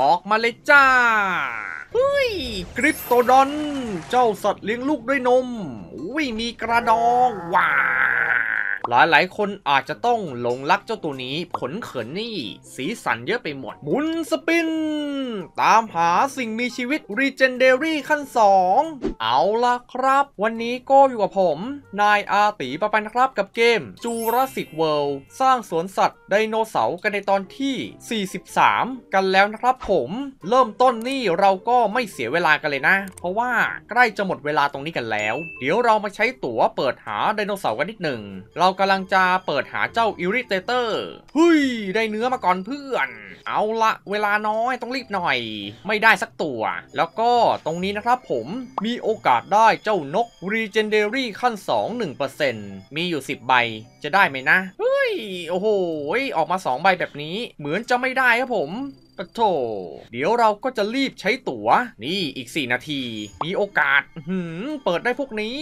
ออกมาเลยจ้า เฮ้ย กริปโตดอน เจ้าสัตว์เลี้ยงลูกด้วยนมอุ้ยมีกระดองว้าหลายหลายคนอาจจะต้องหลงรักเจ้าตัวนี้ผลเขินนี่ สีสันเยอะไปหมดหมุนสปิน ตามหาสิ่งมีชีวิตรีเจนเดอรี่ขั้น 2 เอาละครับ วันนี้ก็อยู่กับผม นายอาตีประปันครับกับเกมจูราสิกเวิลด์สร้างสวนสัตว์ไดโนเสาร์กันในตอนที่ 43 กันแล้วนะครับผม เริ่มต้นนี่เราก็ไม่เสียเวลากันเลยนะ เพราะว่าใกล้จะหมดเวลาตรงนี้กันแล้ว เดี๋ยวเรามาใช้ตั๋วเปิดหาไดโนเสาร์กันนิดหนึ่งเรากำลังจะเปิดหาเจ้าอิริเตเตอร์เฮ้ย ได้เนื้อมาก่อนเพื่อน เอาละเวลาน้อยต้องรีบหน่อย ไม่ได้สักตัว แล้วก็ตรงนี้นะครับผม มีโอกาสได้เจ้านกรีเจนเดอรี่ขั้น 2 1%มีอยู่ 10 ใบ จะได้ไหมนะเฮ้ย โอ้โห ออกมา 2 ใบแบบนี้เหมือนจะไม่ได้ครับผมโถเดี๋ยวเราก็จะรีบใช้ตั๋ว นี่อีก 4 นาที มีโอกาสหืมเปิดได้พวกนี้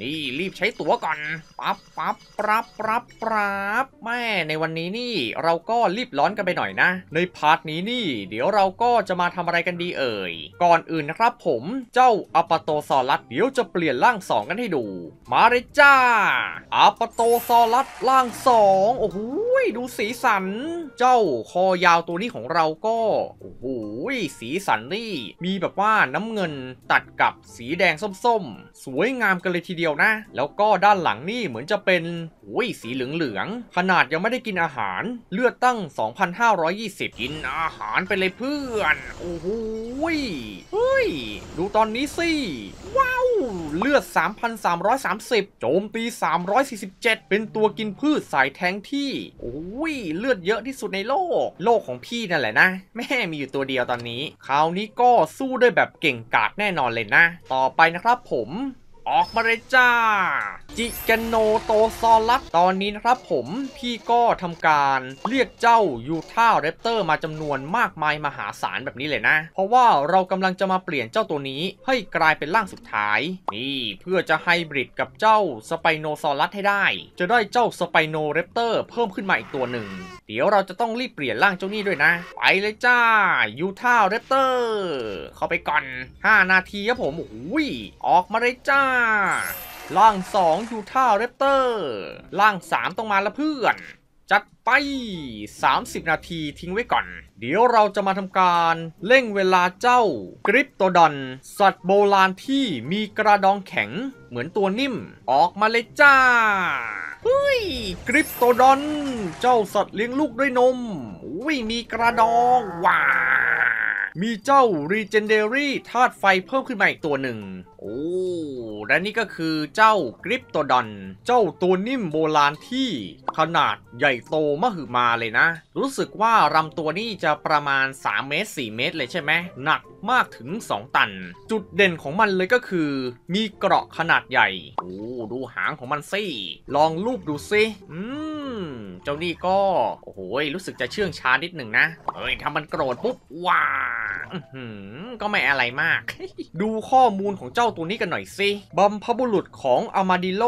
นี่รีบใช้ตั๋วก่อนปั๊บปั๊บปั๊บปั๊บปั๊บแม่ ในวันนี้นี่เราก็รีบร้อนกันไปหน่อยนะ ในพาร์ทนี้นี่ เดี๋ยวเราก็จะมาทำอะไรกันดีเอ่ย ก่อนอื่นนะครับผม เจ้าอปโตซอรัสเดี๋ยวจะเปลี่ยนร่างสองกันให้ดู มาเลยจ้า อปโตซอรัสร่างสอง โอ้โห ดูสีสัน เจ้าคอยาวตัวนี้ของเราก็โอ้โหสีสันนี่ มีแบบว่าน้ำเงินตัดกับสีแดงส้มๆ สวยงามกันเลยทีเดียวนะ แล้วก็ด้านหลังนี่เหมือนจะเป็นโอ้ยสีเหลืองๆขนาดยังไม่ได้กินอาหารเลือดตั้ง 2,520 กินอาหารไปเลยเพื่อนโอ้โหเฮ้ยดูตอนนี้สิว้าเลือด 3,330 โจมตี 347 เป็นตัวกินพืชสายแทงที่ โอ้ย เลือดเยอะที่สุดในโลก โลกของพี่นั่นแหละนะ แม่ มีอยู่ตัวเดียวตอนนี้ คราวนี้ก็สู้ด้วยแบบเก่งกาจแน่นอนเลยนะ ต่อไปนะครับผมออกมาเลยจ้าจิกนโนโตซอลัสตอนนี้นะครับผมพี่ก็ทำการเรียกเจ้ายูท่าเรปเตอร์ มาจำนวนมากมายมหาศาลแบบนี้เลยนะ เพราะว่าเรากำลังจะมาเปลี่ยนเจ้าตัวนี้ให้กลายเป็นร่างสุดท้าย นี่ เพื่อจะไฮบริดกับเจ้าสไปโนซอลัสให้ได้ จะได้เจ้าสไปโนเรปเตอร์ เพิ่มขึ้นมาอีกตัวหนึ่ง เดี๋ยวเราจะต้องรีบเปลี่ยนร่างเจ้านี้ด้วยนะไปเลยจ้ายูท่าเรปเตอร์ เข้าไปก่อน 5 นาทีครับผมอุ้ยออกมาเลยจ้าล่างสออยูท่าเรปเตอร์ล่างสามต้องมาละเพื่อน จัดไป 30 นาทีทิ้งไว้ก่อน เดี๋ยวเราจะมาทำการเร่งเวลาเจ้ากริปโตดอนสัตว์โบราณที่มีกระดองแข็งเหมือนตัวนิ่ม ออกมาเลยจ้าเฮ้ยกริปโตดอน เจ้าสัตว์เลี้ยงลูกด้วยนมวิ่มีกระดอง ว้า มีเจ้ารีเจนเดอรี่ธาตุไฟเพิ่มขึ้นมาอีกตัวหนึ่งโอ้และนี่ก็คือเจ้ากริปโตดอนเจ้าตัวนิ่มโบราณที่ขนาดใหญ่โตมหึมาเลยนะ รู้สึกว่ารำตัวนี้จะประมาณ 3 เมตร4เมตรเลยใช่ไหม หนักมากถึง 2 ตัน จุดเด่นของมันเลยก็คือมีเกราะขนาดใหญ่ โอ้ดูหางของมันสิลองลูบดูสิอืม เจ้านี่ก็ โอ้โหรู้สึกจะเชื่องช้านิดหนึ่งนะเฮ้ยถ้ามันโกรธปุ๊บว้าก็ไม่อะไรมาก ดูข้อมูลของเจ้าตัวนี้กันหน่อยสิบัมพบุรุษของอามาดิโล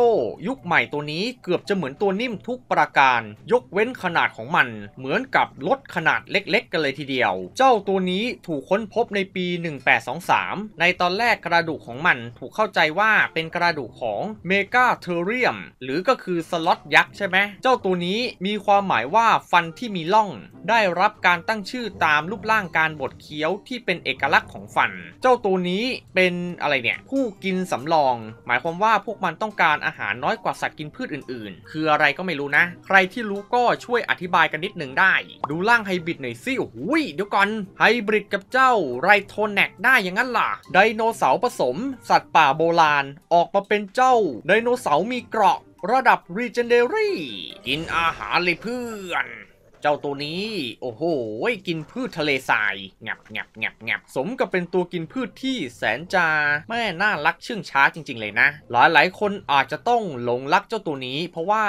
ยุคใหม่ตัวนี้เกือบจะเหมือนตัวนิ่มทุกประการ ยกเว้นขนาดของมันเหมือนกับลดขนาดเล็กๆกันเลยทีเดียว เจ้าตัวนี้ถูกค้นพบในปี 1823 ในตอนแรกกระดูกของมันถูกเข้าใจว่าเป็นกระดูกของเมกาเทเรียมหรือก็คือสล็อตยักษ์ใช่ไหมเจ้าตัวนี้มีความหมายว่าฟันที่มีล่อง ได้รับการตั้งชื่อตามรูปร่างการบดเคี้ยวที่ที่เป็นเอกลักษณ์ของฟัน เจ้าตัวนี้เป็นอะไรเนี่ย ผู้กินสำรอง หมายความว่าพวกมันต้องการอาหารน้อยกว่าสัตว์กินพืชอื่นๆ คืออะไรก็ไม่รู้นะ ใครที่รู้ก็ช่วยอธิบายกันนิดหนึ่งได้ ดูร่างไฮบริดหน่อยสิโอ้โหเดี๋ยวก่อนไฮบริดกับเจ้าไรโทแนกได้อย่างั้นล่ะ ไดโนเสาร์ผสม สัตว์ป่าโบราณ ออกมาเป็นเจ้าไดโนเสาร์มีเกราะระดับรเจนเดอรี่กินอาหารเลยเพื่อนจ้าตัวนี้โอ้โหกินพืชทะเลทราย งับงับงับงับสมกับเป็นตัวกินพืชที่แสนจา แม่น่ารักเชื่องช้าจริงๆเลยนะ หลายหลายคนอาจจะต้องหลงรักเจ้าตัวนี้ เพราะว่า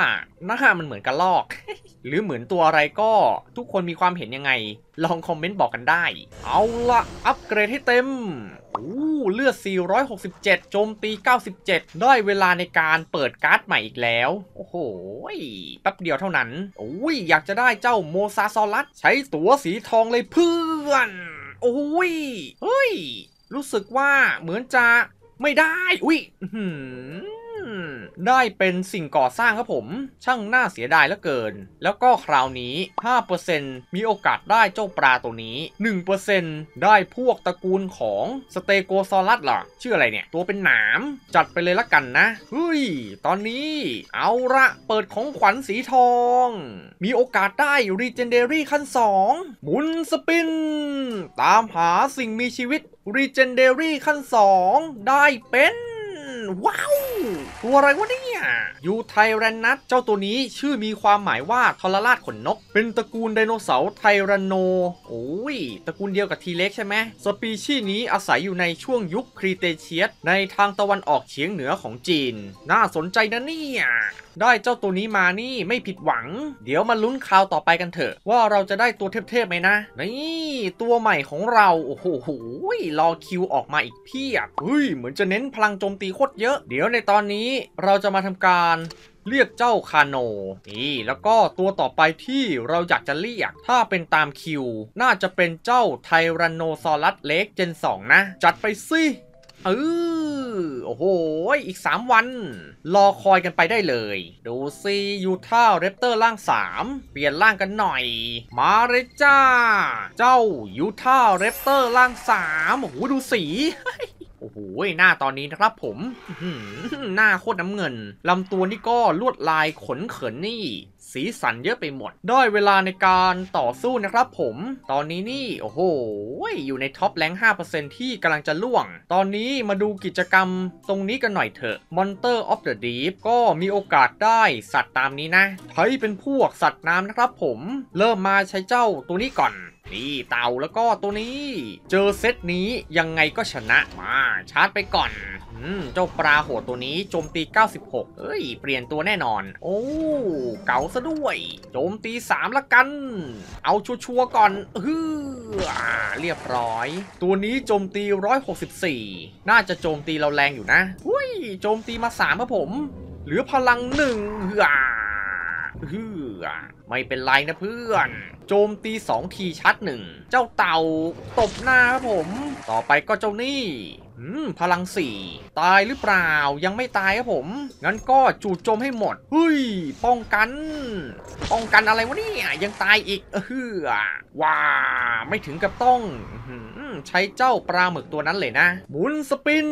หน้ามันเหมือนกระลอก หรือเหมือนตัวอะไรก็ทุกคนมีความเห็นยังไง ลองคอมเมนต์บอกกันได้ เอาละอัปเกรดให้เต็มอ้เลือด 467 โจมตี 97 ได้เวลาในการเปิดการ์ดใหม่อีกแล้ว โอ้โห แป๊บเดียวเท่านั้นอุ้ยอยากจะได้เจ้าโมซาซอลัส ใช้ตั๋วสีทองเลยเพื่อน โอ้ย เฮ้ย รู้สึกว่าเหมือนจะไม่ได้ อุ้ยได้เป็นสิ่งก่อสร้างครับผมช่างน่าเสียดายเหลือเกิน แล้วก็คราวนี้ 5%มีโอกาสได้เจ้าปลาตัวนี้ 1%ได้พวกตระกูลของสเตโกซอรัสหรอชื่ออะไรเนี่ย ตัวเป็นหนามจัดไปเลยละกันนะเฮ้ย ตอนนี้เอาละเปิดของขวัญสีทอง มีโอกาสได้รีเจนเดรี่ขั้น2หมุนสปิน ตามหาสิ่งมีชีวิตรีเจนเดรี่ขั้น 2 ได้เป็นว้าว ตัวอะไรวะเนี่ย ยูไทแรนนัทเจ้าตัวนี้ชื่อมีความหมายว่า ทรราชขนนก เป็นตระกูลไดโนเสาร์ไทแรนโน โอ้ยตระกูลเดียวกับทีเล็กใช่ไหมสปีชีส์นี้อาศัยอยู่ในช่วงยุคครีเตเชียส ในทางตะวันออกเฉียงเหนือของจีน น่าสนใจนะเนี่ยได้เจ้าตัวนี้มานี่ไม่ผิดหวัง เดี๋ยวมาลุ้นข่าวต่อไปกันเถอะ ว่าเราจะได้ตัวเทพๆไหมนะ นี่ ตัวใหม่ของเรา โอ้โหรอคิวออกมาอีกเพียบเฮ้ย เหมือนจะเน้นพลังโจมตีโคตรเยอะเดี๋ยวในตอนนี้เราจะมาทำการเรียกเจ้าคาโน นี่แล้วก็ตัวต่อไปที่เราอยากจะเรียก ถ้าเป็นตามคิวน่าจะเป็นเจ้าไทแรนโนซอรัสเล็กเจน 2 นะ จัดไปสิเออโอ้โหอีก 3 วันรอคอยกันไปได้เลย ดูซิยูท่าเรปเตอร์ร่าง 3 เปลี่ยนร่างกันหน่อย มาเลยจ้า เจ้ายูท่าเรปเตอร์ร่าง 3โอ้โหดูสีหหน้าตอนนี้นะครับผม หน้าโคตรน้ำเงิน ลำตัวนี่ก็ลวดลายขนเขินนี่สีสันเยอะไปหมด ด้วยเวลาในการต่อสู้นะครับผม ตอนนี้นี่ โอ้โห อยู่ในท็อปแรง5%ที่กำลังจะล่วง ตอนนี้มาดูกิจกรรมตรงนี้กันหน่อยเถอะ Monster of the Deep ก็มีโอกาสได้สัตว์ตามนี้นะใครเป็นพวกสัตว์น้ำนะครับผมเริ่มมาใช้เจ้าตัวนี้ก่อนนี่เต่าแล้วก็ตัวนี้ เจอเซตนี้ยังไงก็ชนะมา ชาร์จไปก่อนเจ้าปลาโหดตัวนี้โจมตี 96 เอ้ย เปลี่ยนตัวแน่นอน โอ้เก่าซะด้วย โจมตี3ละกัน เอาชัวร์ก่อนเฮ้อเรียบร้อย ตัวนี้โจมตี 164 น่าจะโจมตีเราแรงอยู่นะอุ้ย โจมตีมา3ครับผม เหลือพลังหนึ่งเฮือเฮือไม่เป็นไรนะเพื่อน โจมตี 2 ทีชัดหนึ่ง เจ้าเต่าตบหน้าครับผม ต่อไปก็เจ้านี่พลังสี่ ตายหรือเปล่ายังไม่ตายครับผม งั้นก็จู่โจมให้หมดเฮ้ย ป้องกัน ป้องกันอะไรวะเนี่ยยังตายอีกเออว้าไม่ถึงกับต้องใช้เจ้าปลาหมึกตัวนั้นเลยนะหมุนสปิน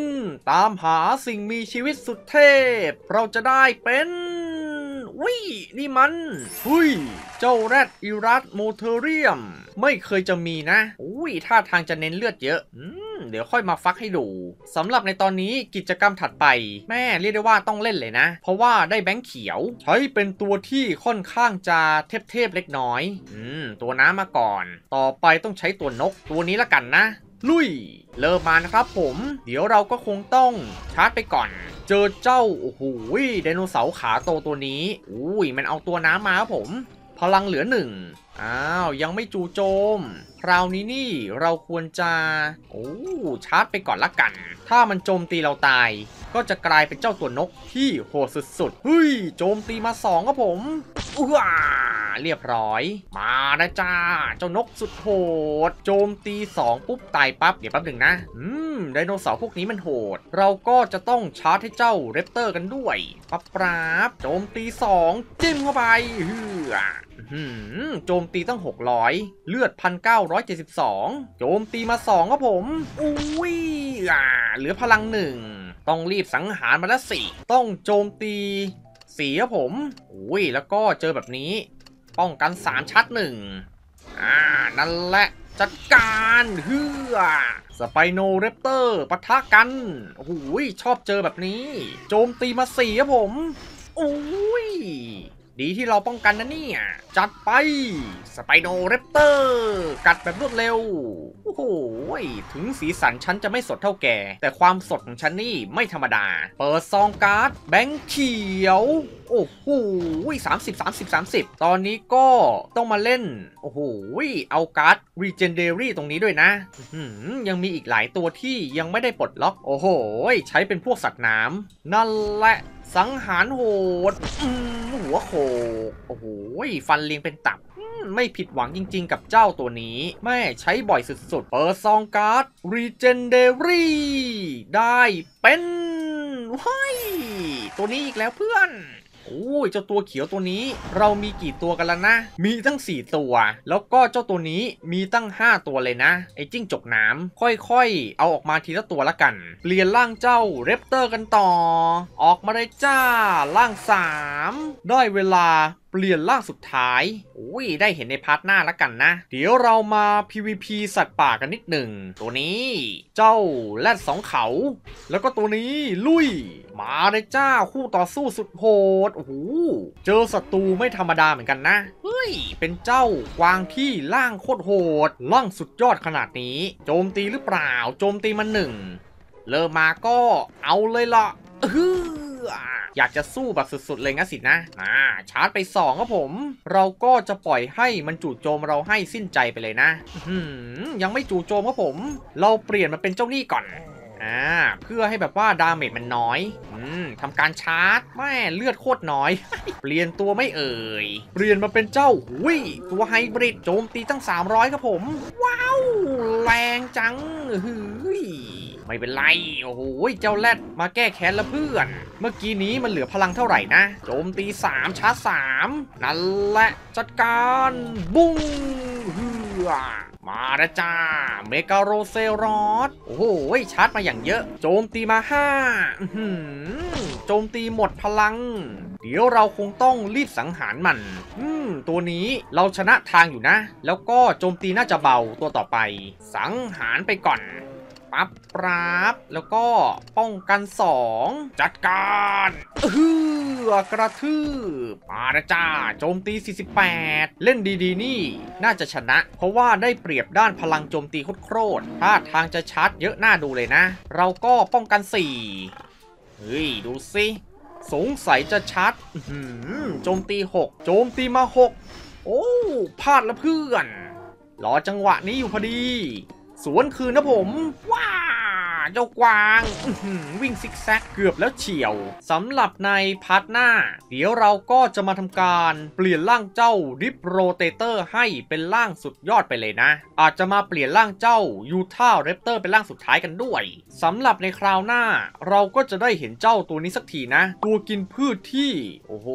ตามหาสิ่งมีชีวิตสุดเทพเราจะได้เป็นอุ้ยนี่มันอุยเจ้าแรดอิรัสโมเทเรียม ไม่เคยจะมีนะอุ้ยท่าทางจะเน้นเลือดเยอะเดี๋ยวค่อยมาฟักให้ดูสำหรับในตอนนี้กิจกรรมถัดไป แม่เรียกได้ว่าต้องเล่นเลยนะ เพราะว่าได้แบงค์เขียว ใช้เป็นตัวที่ค่อนข้างจะเทพๆเล็กน้อย อืม ตัวน้ามาก่อน ต่อไปต้องใช้ตัวนก ตัวนี้ละกันนะ ลุยเริ่มมานะครับ ผม เดี๋ยวเราก็คงต้องชาร์จไปก่อนเจอเจ้า โอ้โหไดโนเสาร์ขาโตตัวนี้อุ้ยมันเอาตัวน้ำมาครับผม พลังเหลือหนึ่งอ้าว ยังไม่จู่โจม คราวนี้นี่เราควรจะโอ้ชาร์จไปก่อนละกัน ถ้ามันโจมตีเราตายก็จะกลายเป็นเจ้าตัวนกที่โหดสุดๆเฮ้ย โจมตีมาสองครับผมว้าเรียบร้อย มานะจ้า เจ้านกสุดโหด โจมตีสองปุ๊บตายปั๊บเดี๋ยวแป๊บหนึ่งนะ อืมไดโนเสาร์พวกนี้มันโหด เราก็จะต้องชาร์จให้เจ้าเรปเตอร์กันด้วยปั๊บปราบโจมตีสองจิ้มเข้าไปเฮือโจมตีตั้ง 600 เลือด 1972 โจมตีมา2ครับผมอุ้ยอ่าเหลือพลังหนึ่งต้องรีบสังหารมาละสี่ต้องโจมตีสีครับผม อุ้ย แล้วก็เจอแบบนี้ ป้องกัน 3 ชัดหนึ่ง อ่านั่นแหละ จัดการเฮือสไปโนเรปเตอร์ปะทะกันอุ้ยชอบเจอแบบนี้ โจมตีมาสี่ครับผมอุ้ยดีที่เราป้องกันนะเนี่ยจัดไปสไปโนเรปเตอร์ กัดแบบรวดเร็วโอ้โหถึงสีสันฉันจะไม่สดเท่าแกแต่ความสดของฉันนี่ไม่ธรรมดา เปิดซองการ์ดแบงค์เขียว โอ้โหสามสิบสามสิบสามสิบตอนนี้ก็ต้องมาเล่น โอ้โหเอาการ์ดรีเจนเดอรี่ตรงนี้ด้วยนะยังมีอีกหลายตัวที่ยังไม่ได้ปลดล็อกโอ้โหใช้เป็นพวกสัตว์น้ำนั่นแหละสังหารโหดหัวโขกโอ้โหฟันเลียงเป็นตับ ไม่ผิดหวังจริงๆกับเจ้าตัวนี้ แม่ใช้บ่อยสุดๆ เปิดซองการ์ดรีเจนเดอรี่ ได้เป็นว้ายตัวนี้อีกแล้วเพื่อนโอ้ยเจ้าตัวเขียวตัวนี้เรามีกี่ตัวกันแล้วนะ มีตั้ง 4 ตัว แล้วก็เจ้าตัวนี้มีตั้ง 5 ตัวเลยนะไอ้จิ้งจกน้ำ ค่อยๆเอาออกมาทีละตัวละกันเปลี่ยนร่างเจ้าเรปเตอร์กันต่อ ออกมาได้จ้าร่าง3ได้เวลาลี่ยนล่างสุดท้ายอุ้ย ได้เห็นในพาร์ทหน้าแล้วกันนะ เดี๋ยวเรามา PVP สัตว์ป่ากันนิดหนึ่ง ตัวนี้ เจ้าแรดสองเขา แล้วก็ตัวนี้ลุย มาเลยจ้าคู่ต่อสู้สุดโหด โอ้โห เจอศัตรู ไม่ธรรมดาเหมือนกันนะ เฮ้ย เป็นเจ้ากวางที่ ล่าง โคตรโหดล่างสุดยอดขนาดนี้ โจมตีหรือเปล่า โจมตีมาหนึ่งเริ่มมา ก็เอาเลยละะเฮ้ออยากจะสู้แบบสุดๆเลยงั้นสินะมาชาร์จไป2ครับผม เราก็จะปล่อยให้มันจู่โจมเราให้สิ้นใจไปเลยนะยังไม่จู่โจมครับผม เราเปลี่ยนมาเป็นเจ้าหนี้ก่อน อ่า เพื่อให้แบบว่าดาเมจมันน้อย อืมทำการชาร์จแม่เลือดโคตรน้อย เปลี่ยนตัวไม่เอ่ย เปลี่ยนมาเป็นเจ้า หุยตัวไฮบริดโจมตีตั้ง300ครับผม ว้าว แรงจังเฮ้ยไม่เป็นไรโอ้โหเจ้าแรดมาแก้แค้นแล้วเพื่อน เมื่อกี้นี้มันเหลือพลังเท่าไหร่นะโจมตี 3ชาร์จ3นั่นแหละจัดการบุ้งเฮือ มาละจ้าเมกาโรเซรอดโอ้โหชาร์จมาอย่างเยอะ โจมตีมาห้าโจมตีหมดพลัง เดี๋ยวเราคงต้องรีบสังหารมัน อืมตัวนี้เราชนะทางอยู่นะ แล้วก็โจมตีน่าจะเบาตัวต่อไป สังหารไปก่อนปั๊บปราบแล้วก็ป้องกัน 2 จัดการเือกระทืบปาราจาโจมตี 48 เล่นดีๆ นี่น่าจะชนะ เพราะว่าได้เปรียบด้านพลังโจมตีโคตรๆถ้าทางจะชัด เยอะหน้าดูเลยนะ เราก็ป้องกัน 4 เฮ้ย ดูสิสงสัยจะชัดโจมตี 6 โจมตีมา 6 โอ้พลาดละเพื่อนรอจังหวะนี้อยู่พอดีสวนคืนนะผมว้าเจ้ากวางวิ่งซิกแซกเกือบแล้วเฉียว สำหรับในพาร์ทหน้า เดี๋ยวเราก็จะมาทำการเปลี่ยนร่างเจ้าริปโรเตเตอร์ให้เป็นร่างสุดยอดไปเลยนะ อาจจะมาเปลี่ยนร่างเจ้ายูท่าเรปเตอร์เป็นร่างสุดท้ายกันด้วย สำหรับในคราวหน้า เราก็จะได้เห็นเจ้าตัวนี้สักทีนะ ตัวกินพืชที่โอ้โห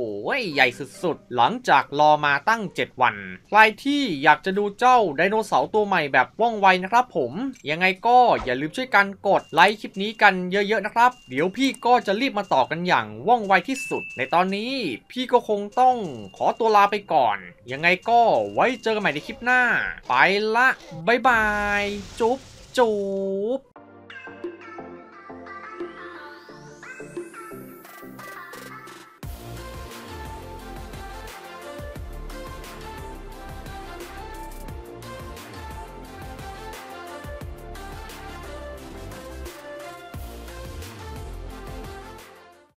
ใหญ่สุดๆหลังจากรอมาตั้ง 7 วันใครที่อยากจะดูเจ้าไดโนเสาร์ตัวใหม่แบบว่องไวนะครับ ผม ยังไงก็อย่าลืมช่วยกันกดดไลค์คลิปนี้กันเยอะๆนะครับ เดี๋ยวพี่ก็จะรีบมาต่อกันอย่างว่องไวที่สุด ในตอนนี้พี่ก็คงต้องขอตัวลาไปก่อน ยังไงก็ไว้เจอกันใหม่ในคลิปหน้า ไปละ บ๊ายบาย จุ๊บจุ๊บ